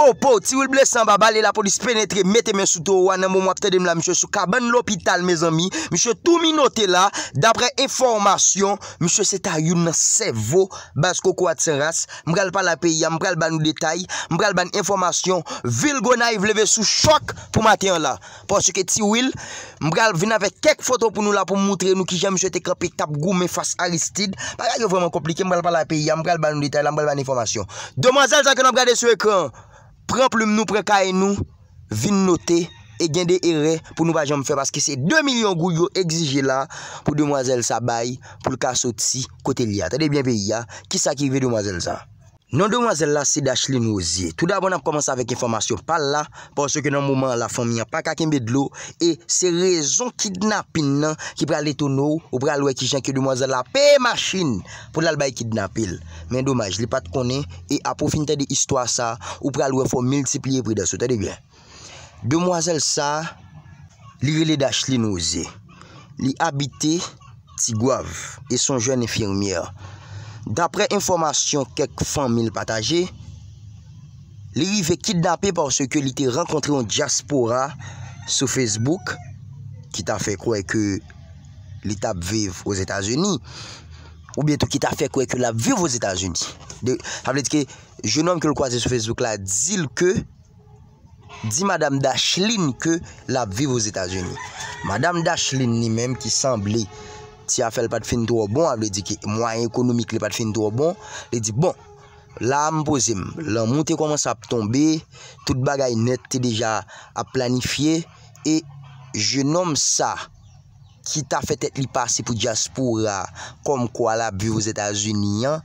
Po, po, tiwil blesan ba bale la polis penetre, mette men suto wana mwap tede mla, msye, sou ka ban l'opital, mez ami, msye, tou mi note la, dapre informasyon, msye, se ta yun se vo, bas koko at seras, mbral pa la peyi, mbral ban nou detay, mbral ban informasyon, vil gona ive leve sou chok pou maten la. Pon se ke tiwil, mbral vina vek kek foto pou nou la pou mwotre nou ki jen msye te kapi tap gou men fas Aristide, para yo vreman komplike, mbral pa la peyi, mbral ban nou detay, mbral ban informasyon. Deman zel zake nan brade sou ekran. Pren ploum nou preka e nou, vin note e gen de ere pou nou vajan mfe. Paske se 2 milyon gouyo egzije la pou demwazel sa bay pou lka sot si kote liya. Tade bienveya, ki sa ki ve demwazel sa? Non demwazèl la se dash li nouzi. Tout dè abon ap komanse avèk informasyon pal la, pòsèkè nan mouman la fòm yè pa kakèmbe d'lò, e se rezon kidnapil nan ki pral lè ton nou, ou pral wè ki jèn ki demwazèl la pey machin, pou lal bay kidnapil. Men domaj, li pat konè, e apofin tè di istwa sa, ou pral wè fòm multiplye pou yè da sou tè di gwen. Demwazèl sa, li rile dash li nouzi. Li abite, ti gouav, e son jwen enfirmièr. Dapre informasyon kek famil pataje, li yi ve kiddapè porsè ke li te renkontri yon diaspora sou Facebook ki ta fè kwe ke li tap viv ouz Etasuni ou bietou ki ta fè kwe ke la viv ouz Etasuni. Favle di ke, jounom ke l kwaze sou Facebook la, di l ke, di Madame Dacheline ke la viv ouz Etasuni. Madame Dacheline ni menm ki sambli si a fèl pat fin to bon, a vle di ki mwen ekonomik lè pat fin to bon, lè di bon, la mpozim, lè moun te koman sa ptombe, tout bagay net te deja a planifiye, e jenom sa, ki ta fète li pase pou Jaspora, kom kwa la buvou Zeta Zuniyan,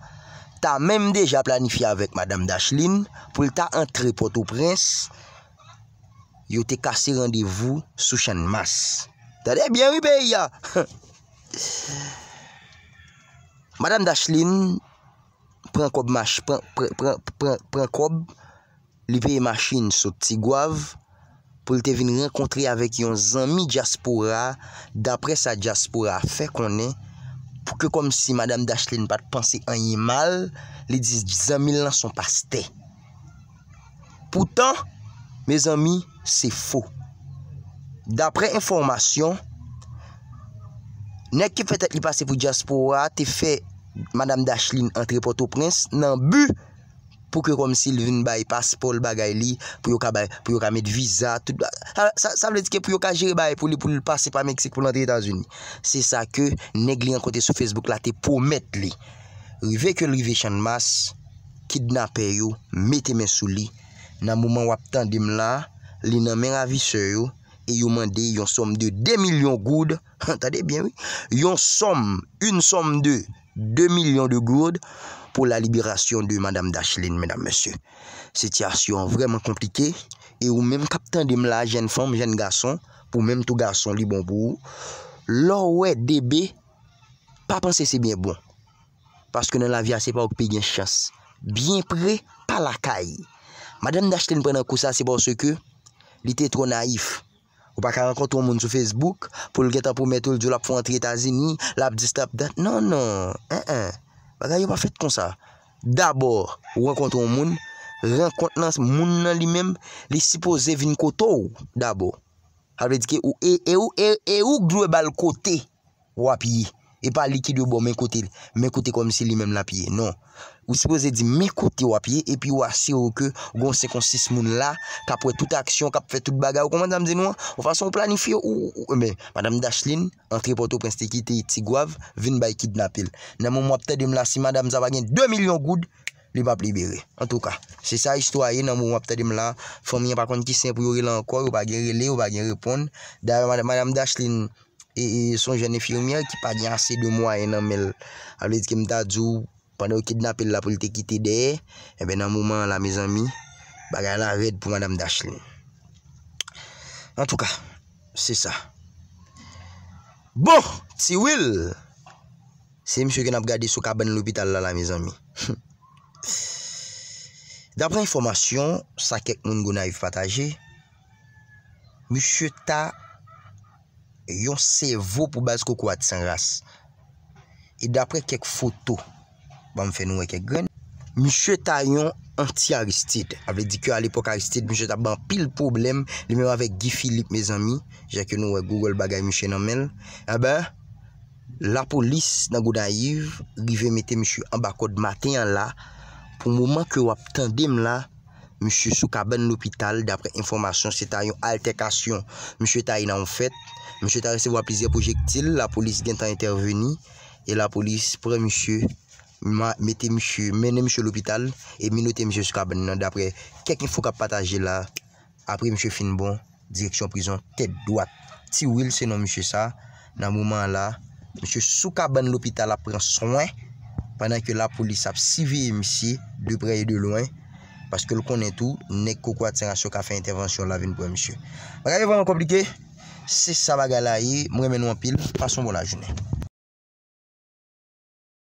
ta mèm deja planifiye avèk madame Dashlin, pou lè ta antre poto prins, yo te kase randevou sou chan mas. Tade bien wipe ya? Madame Dacheline Prenkob Prenkob Li veye machin sou tigwav Pol te vin renkontre avek yon zami Djaspora Dapre sa Djaspora fe konen Pouke kom si Madame Dacheline pat Pense anye mal Li diz zami lan son pastè Poutan Me zami se fo Dapre informasyon Nèk ki fetet li pase pou Diaspora, te fe Madame Dacheline entrepote ou Prince nan bu pou ke Rom Sylvine bayi paspol bagay li pou yo ka met visa. Sa mwen di ke pou yo ka jere bayi pou li pase pa Meksik pou lantre Etan Zuni. Se sa ke, nèk li an kote sou Facebook la te pou met li. Rivek yo li vechan mas, kidnapè yo, metè men sou li. Nan mouman wap tan dim la, li nan men avise yo. e yon mande yon som de 2 milyon goud, yon som, yon som de 2 milyon de goud, pou la liberasyon de madame Dachelin, menam monsye. Setyasyon vremen komplike, e ou menm kapten dem la jen fom, jen gason, pou menm tou gason li bon pou ou, lor wey debe, pa panse se bien bon, paske nan la via se pa okpe gen chans, bien pre, pa la kay. Madame Dachelin pren an kousa se panse ke, li te tro naif, Ou pa ka renkontou moun sou Facebook, pou lge tapou metou ljou lap fwantri Etazini, lap distap dat, nan nan, en en, baga yon pa fet kon sa. Dabor, ou renkontou moun, renkont nan moun nan li men, li sipo ze vin koto ou, dabo. Abre dike ou e ou e ou e ou glou e bal kote, wap yi. E pa likid yo bo menkote, menkote kom si li menm la piye. Non. Ou si pose di menkote yo apiye, epi yo asiro ke gon se konsist moun la, kapwe tout aksyon, kapwe tout baga. Ou koman dam di nou an? Ou fason ou planifi yo? Ou, ou, ou, ou, ou. Madame Dashlin, entrepoto prensite ki te iti gwav, vin bay kidnapil. Nan moun mwapte di mla, si madame zavagen 2 milyon goud, li mwap libere. En touka. Se sa histoye nan moun mwapte di mla, fomye pa kon ki sen pou yore lan kou, ou bagen rele, ou bagen repon. Dar madame Dash E, e son jene filmye ki pa di anse de mwa enanmel alwet ki mta djou pande ou kidnap el la pou lte ki te de ebe nan mouman la mizan mi bagay la ved pou madame Dashlin an touka se sa bo, ti wil se msye ki nap gade sou kaban l'opital la la mizan mi dapre informasyon sa kek nou ngu na if pataje msye ta yon se vo pou baz kou kou ati san ras e dapre kek foto ba mfe nou e kek gren Mishwe ta yon anti-aristide avle di ke al epok aristide mishwe ta ban pil problem li men wavek Gifilip me zami jake nou e google bagay mishwe nan men ebe ah la polis nan gouda yiv give mette mishwe ambakot matin an la pou mouman ke wap tendem la mishwe soukaben lopital dapre informasyon se ta yon alterkasyon mishwe ta yon an fet Monsye ta resevo ap plizye projek til, la polis gen tan interveni, e la polis pre monsye, mwenen monsye l'opital, e minote monsye Soukaban nan, dapre, kek yon fok ap pataje la, apre monsye Finbon, direksyon prizon, kèd doat, ti wil se nan monsye sa, nan mouman la, monsye Soukaban l'opital ap pren soin, pandan ke la polis ap sivye monsye, de pre yon de loin, paske l konen tou, ne koko aten aso ka fe intervansyon la ven pre monsye. Mwakare vwaman komplike? Se sa baga la yi, mwen menou an pil, pason bon la jounen.